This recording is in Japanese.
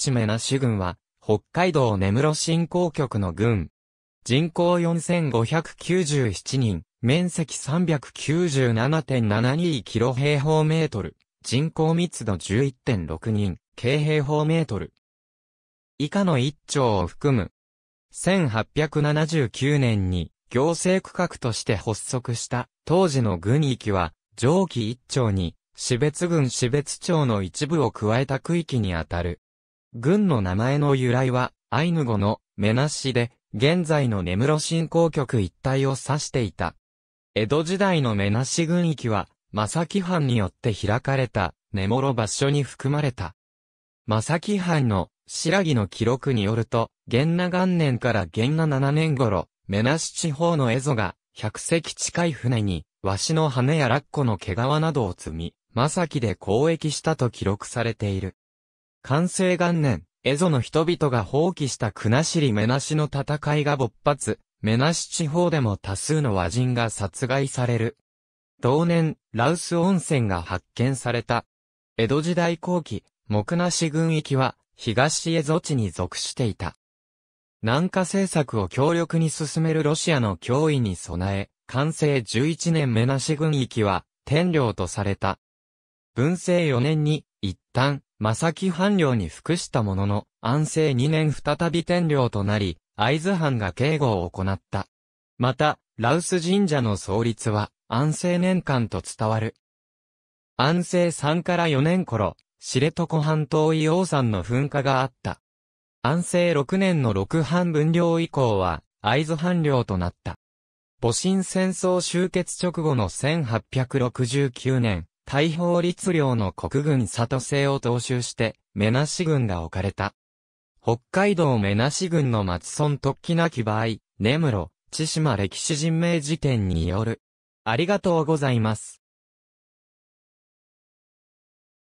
チメナシ軍は、北海道根室振興局の軍。人口4597人、面積397.72キロ平方メートル、人口密度11.6人、京平方メートル。以下の一丁を含む。1879年に行政区画として発足した当時の軍域は上記一丁に、市別郡市別町の一部を加えた区域にあたる。軍の名前の由来は、アイヌ語のメナシで、現在の根室振興局一帯を指していた。江戸時代のメナシ軍域は、正木藩によって開かれた、根室場所に含まれた。正木藩の白木の記録によると、元那元年から元那七年頃、メナシ地方の蝦夷が、百隻近い船に、ワシの羽やラッコの毛皮などを積み、正木で交易したと記録されている。完成元年、蝦夷の人々が放棄した国後目なしの戦いが勃発、目なし地方でも多数の和人が殺害される。同年、羅臼温泉が発見された。江戸時代後期、木梨軍域は、東蝦夷地に属していた。南下政策を強力に進めるロシアの脅威に備え、完成11年目なし軍域は、天領とされた。文政4年に、一旦、正木藩領に服したものの、安政2年再び天領となり、会津藩が警護を行った。また、羅臼神社の創立は、安政年間と伝わる。安政3から4年頃、知床半島伊王山の噴火があった。安政6年の六藩分領以降は、会津藩領となった。戊辰戦争終結直後の1869年、大法律領の国軍里勢を踏襲して、メナシ軍が置かれた。北海道メナシ軍の松村突起なき場合、根室、千島歴史人名辞典による。ありがとうございます。